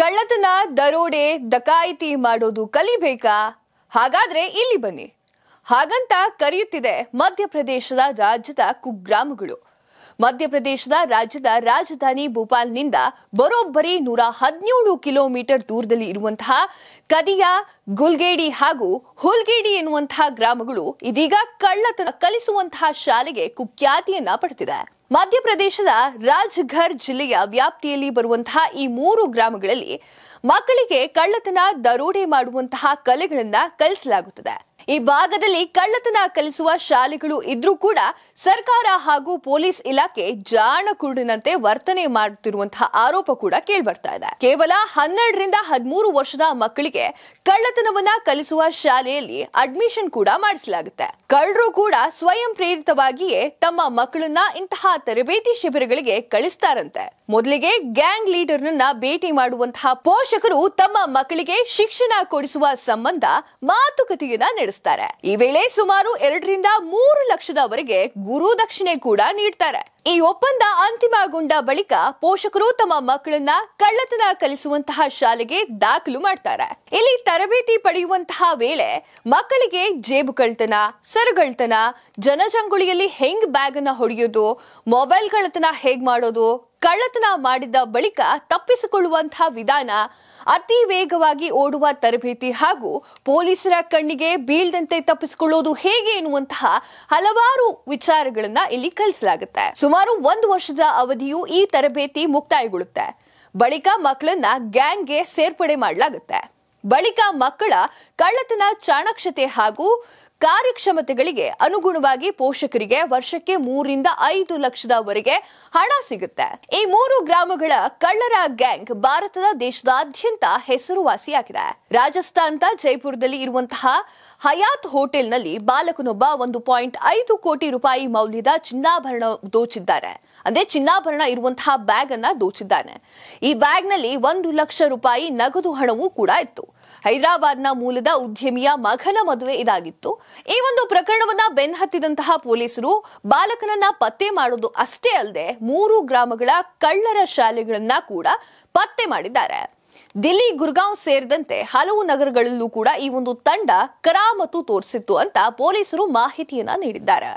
ಕಳ್ಳತನ ದರೋಡೆ ದಕಾಯಿತಿ ಮಾಡೋದು ಕಲಿಬೇಕಾ ಹಾಗಾದ್ರೆ ಇಲ್ಲಿ ಬನ್ನಿ ಹಾಗಂತ ಕರೆಯುತ್ತಿದೆ ಮಧ್ಯಪ್ರದೇಶದ ರಾಜ್ಯದ ಕುಗ್ರಾಮಗಳು ಮಧ್ಯಪ್ರದೇಶದ ರಾಜ್ಯದ ರಾಜಧಾನಿ ಭೋಪಾಲ್ನಿಂದ ಬರೋಬ್ಬರಿ ನೂರ ಹದಿನೇಳು ಕಿಲೋಮೀಟರ್ ದೂರದಲ್ಲಿ ಇರುವಂತಹ ಕದಿಯಾ ಗುಲ್ಗೇಡಿ ಹಾಗೂ ಹುಲ್ಗೇಡಿ ಎನ್ನುವಂತಹ ಗ್ರಾಮಗಳು ಇದೀಗ ಕಳ್ಳತನ ಕಲಿಸುವಂತಹ ಶಾಲೆಗೆ ಕುಖ್ಯಾತಿಯನ್ನ ಪಡೆದಿದೆ ಮಧ್ಯಪ್ರದೇಶದ ರಾಜ್ಘರ್ ಜಿಲ್ಲೆಯ ವ್ಯಾಪ್ತಿಯಲ್ಲಿ ಬರುವಂತಹ ಈ ಮೂರು ಗ್ರಾಮಗಳಲ್ಲಿ ಮಕ್ಕಳಿಗೆ ಕಳ್ಳತನ ದರೋಡೆ ಮಾಡುವಂತಹ ಕಲೆಗಳನ್ನ ಕಲಿಸಲಾಗುತ್ತದೆ ಈ ಭಾಗದಲ್ಲಿ ಕಳ್ಳತನ ಕಲಿಸುವ ಶಾಲೆಗಳು ಇದ್ರೂ ಕೂಡ ಸರ್ಕಾರ ಹಾಗೂ ಪೊಲೀಸ್ ಇಲಾಖೆ ಕುರುಡಿನಂತೆ ವರ್ತನೆ ಮಾಡುತ್ತಿರುವಂತಹ ಆರೋಪ ಕೂಡ ಕೇಳಿಬರ್ತಾ ಇದೆ ಕೇವಲ ಹನ್ನೆರಡರಿಂದ ಹದಿಮೂರು ವರ್ಷದ ಮಕ್ಕಳಿಗೆ ಕಳ್ಳತನವನ್ನ ಕಲಿಸುವ ಶಾಲೆಯಲ್ಲಿ ಅಡ್ಮಿಷನ್ ಕೂಡ ಮಾಡಿಸಲಾಗುತ್ತೆ ಕಳ್ಳರು ಕೂಡ ಸ್ವಯಂ ಪ್ರೇರಿತವಾಗಿಯೇ ತಮ್ಮ ಮಕ್ಕಳನ್ನ ಇಂತಹ ತರಬೇತಿ ಶಿಬಿರಗಳಿಗೆ ಕಳಿಸ್ತಾರಂತೆ ಮೊದಲಿಗೆ ಗ್ಯಾಂಗ್ ಲೀಡರ್ನನ್ನ ಭೇಟಿ ಮಾಡುವಂತಹ ಪೋಷಕರು ತಮ್ಮ ಮಕ್ಕಳಿಗೆ ಶಿಕ್ಷಣ ಕೊಡಿಸುವ ಸಂಬಂಧ ಮಾತುಕತೆಯನ್ನ ಸ್ವೀಕರಿಸ್ತಾರೆ ಈ ವೇಳೆ ಸುಮಾರು ಎರಡರಿಂದ ಮೂರು ಲಕ್ಷದವರೆಗೆ ಗುರು ದಕ್ಷಿಣೆ ಕೂಡ ನೀಡ್ತಾರೆ ಈ ಒಪ್ಪಂದ ಅಂತಿಮಗೊಂಡ ಬಳಿಕ ಪೋಷಕರು ತಮ್ಮ ಮಕ್ಕಳನ್ನ ಕಳ್ಳತನ ಕಲಿಸುವಂತಹ ಶಾಲೆಗೆ ದಾಖಲು ಮಾಡ್ತಾರೆ ಇಲ್ಲಿ ತರಬೇತಿ ಪಡೆಯುವಂತಹ ವೇಳೆ ಮಕ್ಕಳಿಗೆ ಜೇಬು ಕಳ್ತನ ಸರಗಳ್ತನ ಜನಜಂಗುಳಿಯಲ್ಲಿ ಹೆಂಗ್ ಬ್ಯಾಗ್ ಅನ್ನ ಹೊಡೆಯೋದು ಮೊಬೈಲ್ ಕಳ್ಳತನ ಹೇಗ್ ಮಾಡೋದು ಕಳ್ಳತನ ಮಾಡಿದ ಬಳಿಕ ತಪ್ಪಿಸಿಕೊಳ್ಳುವಂತಹ ವಿಧಾನ ಅತಿ ವೇಗವಾಗಿ ಓಡುವ ತರಬೇತಿ ಹಾಗೂ ಪೊಲೀಸರ ಕಣ್ಣಿಗೆ ಬೀಳದಂತೆ ತಪ್ಪಿಸಿಕೊಳ್ಳುವುದು ಹೇಗೆ ಎನ್ನುವಂತಹ ಹಲವಾರು ವಿಚಾರಗಳನ್ನ ಇಲ್ಲಿ ಕಲಿಸಲಾಗುತ್ತೆ ಸುಮಾರು ಒಂದು ವರ್ಷದ ಅವಧಿಯು ಈ ತರಬೇತಿ ಮುಕ್ತಾಯಗೊಳ್ಳುತ್ತೆ ಬಳಿಕ ಮಕ್ಕಳನ್ನ ಗ್ಯಾಂಗ್ಗೆ ಸೇರ್ಪಡೆ ಮಾಡಲಾಗುತ್ತೆ ಬಳಿಕ ಮಕ್ಕಳ ಕಳ್ಳತನ ಚಾಣಾಕ್ಷತೆ ಹಾಗೂ ಕಾರ್ಯಕ್ಷಮತೆಗಳಿಗೆ ಅನುಗುಣವಾಗಿ ಪೋಷಕರಿಗೆ ವರ್ಷಕ್ಕೆ ಮೂರಿಂದ ಐದು ಲಕ್ಷದವರೆಗೆ ಹಣ ಸಿಗುತ್ತೆ ಈ ಮೂರು ಗ್ರಾಮಗಳ ಕಳ್ಳರ ಗ್ಯಾಂಗ್ ಭಾರತದ ದೇಶದಾದ್ಯಂತ ಹೆಸರುವಾಸಿಯಾಗಿದೆ ರಾಜಸ್ಥಾನದ ಜೈಪುರದಲ್ಲಿ ಇರುವಂತಹ ಹಯಾತ್ ಹೋಟೆಲ್ನಲ್ಲಿ ಬಾಲಕನೊಬ್ಬ ಒಂದು ಪಾಯಿಂಟ್ ಐದು ಕೋಟಿ ರೂಪಾಯಿ ಮೌಲ್ಯದ ಚಿನ್ನಾಭರಣ ದೋಚಿದ್ದಾರೆ ಅಂದ್ರೆ ಚಿನ್ನಾಭರಣ ಇರುವಂತಹ ಬ್ಯಾಗ್ ಅನ್ನ ದೋಚಿದ್ದಾನೆ ಈ ಬ್ಯಾಗ್ನಲ್ಲಿ ಒಂದು ಲಕ್ಷ ರೂಪಾಯಿ ನಗದು ಹಣವೂ ಕೂಡ ಇತ್ತು ಹೈದರಾಬಾದ್ನ ಮೂಲದ ಉದ್ಯಮಿಯ ಮಗನ ಮದುವೆ ಇದಾಗಿತ್ತು ಈ ಒಂದು ಪ್ರಕರಣವನ್ನ ಬೆನ್ ಹತ್ತಿದಂತಹ ಪೊಲೀಸರು ಬಾಲಕನನ್ನ ಪತ್ತೆ ಮಾಡೋದು ಅಷ್ಟೇ ಅಲ್ಲದೆ ಮೂರು ಗ್ರಾಮಗಳ ಕಳ್ಳರ ಶಾಲೆಗಳನ್ನ ಕೂಡ ಪತ್ತೆ ಮಾಡಿದ್ದಾರೆ ದಿಲ್ಲಿ ಗುರ್ಗಾಂವ್ ಸೇರಿದಂತೆ ಹಲವು ನಗರಗಳಲ್ಲೂ ಕೂಡ ಈ ಒಂದು ತಂಡ ಕರಾಮತು ತೋರಿಸಿತ್ತು ಅಂತ ಪೊಲೀಸರು ಮಾಹಿತಿಯನ್ನ ನೀಡಿದ್ದಾರೆ